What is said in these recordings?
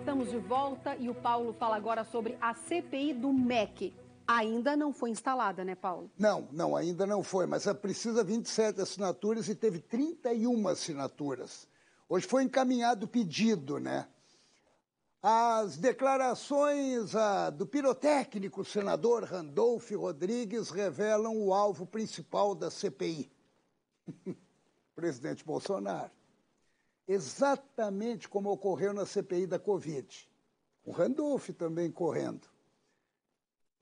Estamos de volta e o Paulo fala agora sobre a CPI do MEC. Ainda não foi instalada, né, Paulo? Não, não, ainda não foi, mas precisa 27 assinaturas e teve 31 assinaturas. Hoje foi encaminhado o pedido, né? As declarações do pirotécnico senador Randolph Rodrigues revelam o alvo principal da CPI: presidente Bolsonaro exatamente como ocorreu na CPI da Covid. O Randolph também correndo.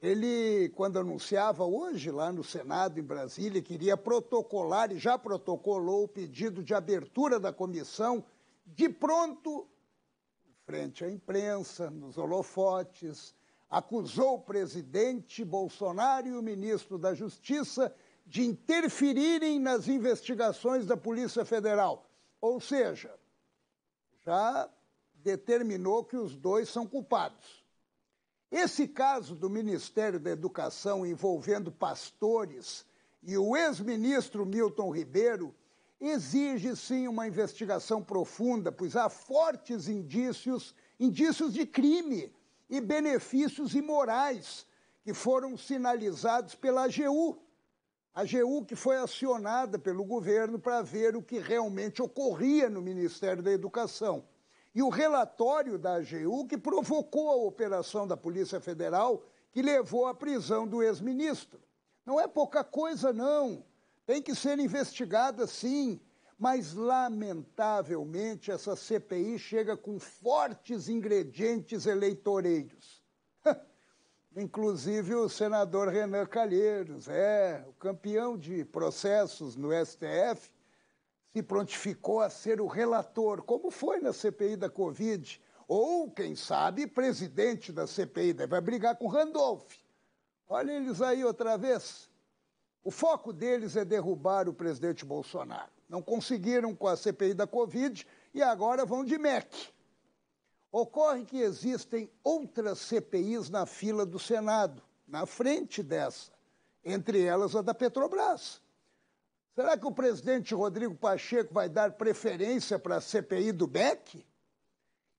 Ele, quando anunciava hoje, lá no Senado, em Brasília, queria protocolar e já protocolou o pedido de abertura da comissão de pronto, frente à imprensa, nos holofotes, acusou o presidente Bolsonaro e o ministro da Justiça de interferirem nas investigações da Polícia Federal. Ou seja, já determinou que os dois são culpados. Esse caso do Ministério da Educação envolvendo pastores e o ex-ministro Milton Ribeiro exige sim uma investigação profunda, pois há fortes indícios, indícios de crime e benefícios imorais que foram sinalizados pela AGU a AGU que foi acionada pelo governo para ver o que realmente ocorria no Ministério da Educação. E o relatório da AGU que provocou a operação da Polícia Federal que levou à prisão do ex-ministro. Não é pouca coisa, não. Tem que ser investigada, sim. Mas, lamentavelmente, essa CPI chega com fortes ingredientes eleitoreiros. inclusive o senador Renan Calheiros, é, o campeão de processos no STF, se prontificou a ser o relator, como foi na CPI da Covid, ou, quem sabe, presidente da CPI, vai brigar com Randolph. Olha eles aí outra vez. O foco deles é derrubar o presidente Bolsonaro. Não conseguiram com a CPI da Covid e agora vão de MEC. Ocorre que existem outras CPIs na fila do Senado, na frente dessa, entre elas a da Petrobras. Será que o presidente Rodrigo Pacheco vai dar preferência para a CPI do BEC?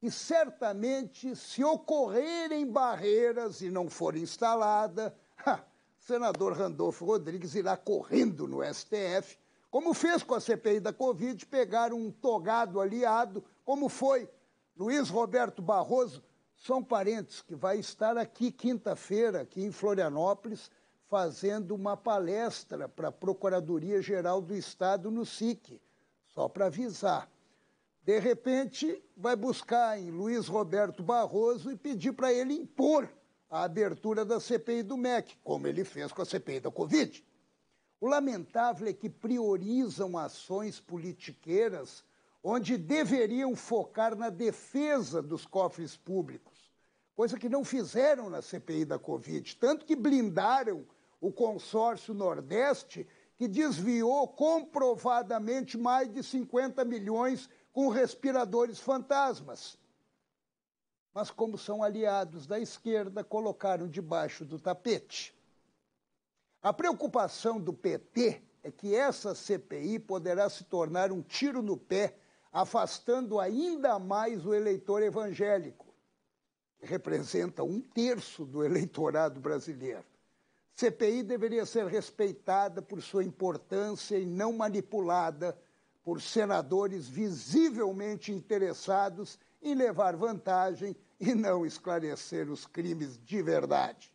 E certamente, se ocorrerem barreiras e não for instalada, ha, senador Randolfo Rodrigues irá correndo no STF, como fez com a CPI da Covid, pegar um togado aliado, como foi Luiz Roberto Barroso são parentes que vai estar aqui quinta-feira, aqui em Florianópolis, fazendo uma palestra para a Procuradoria Geral do Estado no SIC, só para avisar. De repente, vai buscar em Luiz Roberto Barroso e pedir para ele impor a abertura da CPI do MEC, como ele fez com a CPI da Covid. O lamentável é que priorizam ações politiqueiras onde deveriam focar na defesa dos cofres públicos, coisa que não fizeram na CPI da Covid, tanto que blindaram o consórcio Nordeste, que desviou comprovadamente mais de 50 milhões com respiradores fantasmas. Mas, como são aliados da esquerda, colocaram debaixo do tapete. A preocupação do PT é que essa CPI poderá se tornar um tiro no pé afastando ainda mais o eleitor evangélico, que representa um terço do eleitorado brasileiro. CPI deveria ser respeitada por sua importância e não manipulada por senadores visivelmente interessados em levar vantagem e não esclarecer os crimes de verdade.